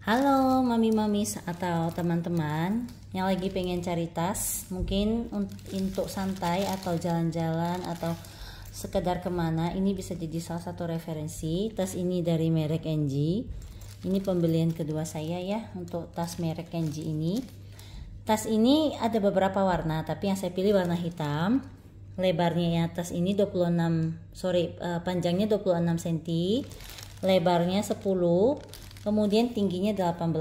Halo mami-mami atau teman-teman yang lagi pengen cari tas mungkin untuk santai atau jalan-jalan atau sekedar kemana ini bisa jadi salah satu referensi tas ini dari merek NG ini pembelian kedua saya ya untuk tas merek NG ini tas ini ada beberapa warna tapi yang saya pilih warna hitam lebarnya ya tas ini 26 sorry eh, panjangnya 26 cm lebarnya 10 kemudian tingginya 18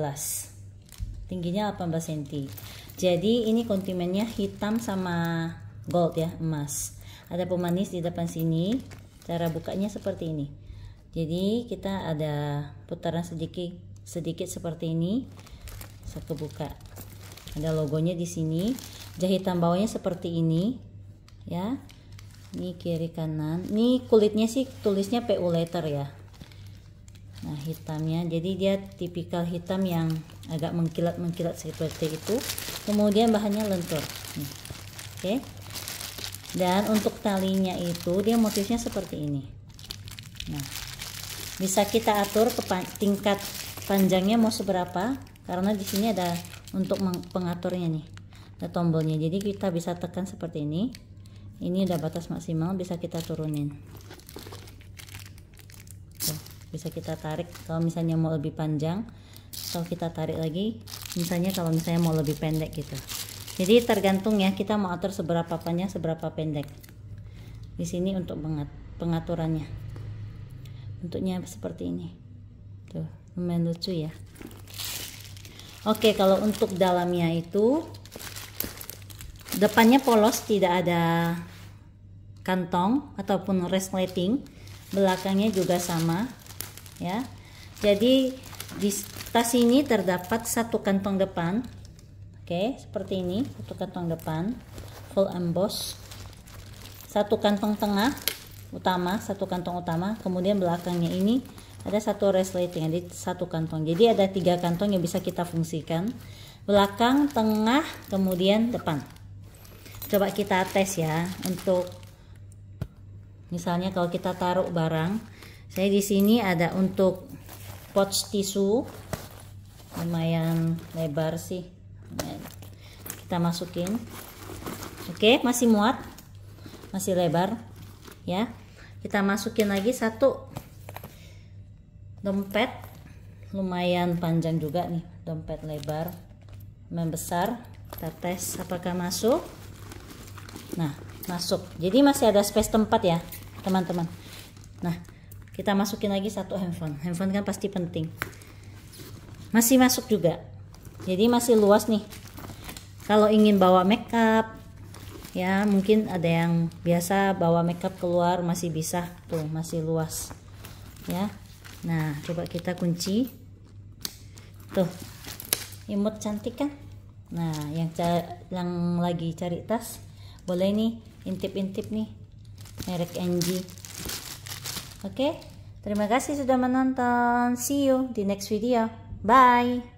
tingginya 18 cm jadi ini kontimennya hitam sama gold ya emas ada pemanis di depan sini cara bukanya seperti ini jadi kita ada putaran sedikit sedikit seperti ini satu buka ada logonya di sini jahitan bawahnya seperti ini ya ini kiri kanan ini kulitnya sih tulisnya PU letter ya nah hitamnya jadi dia tipikal hitam yang agak mengkilat-mengkilat seperti itu kemudian bahannya lentur oke okay. dan untuk talinya itu dia motifnya seperti ini nah bisa kita atur ke pan tingkat panjangnya mau seberapa karena di sini ada untuk pengaturnya nih ada tombolnya jadi kita bisa tekan seperti ini ini udah batas maksimal bisa kita turunin bisa kita tarik kalau misalnya mau lebih panjang atau kita tarik lagi misalnya kalau misalnya mau lebih pendek gitu jadi tergantung ya kita mau atur seberapa panjang seberapa pendek di sini untuk pengaturannya bentuknya seperti ini tuh lumayan lucu ya Oke kalau untuk dalamnya itu depannya polos tidak ada kantong ataupun resleting belakangnya juga sama ya jadi di tas ini terdapat satu kantong depan oke seperti ini satu kantong depan full emboss satu kantong tengah utama satu kantong utama kemudian belakangnya ini ada satu resleting jadi satu kantong jadi ada tiga kantong yang bisa kita fungsikan belakang tengah kemudian depan coba kita tes ya untuk misalnya kalau kita taruh barang saya di sini ada untuk pot tisu lumayan lebar sih kita masukin oke masih muat masih lebar ya kita masukin lagi satu dompet lumayan panjang juga nih dompet lebar membesar kita tes apakah masuk nah masuk jadi masih ada space tempat ya teman-teman nah kita masukin lagi satu handphone handphone kan pasti penting masih masuk juga jadi masih luas nih kalau ingin bawa makeup ya mungkin ada yang biasa bawa makeup keluar masih bisa tuh masih luas ya nah coba kita kunci tuh imut cantik kan nah yang yang lagi cari tas boleh nih intip-intip nih merek NG Oke, okay? terima kasih sudah menonton. See you di next video. Bye.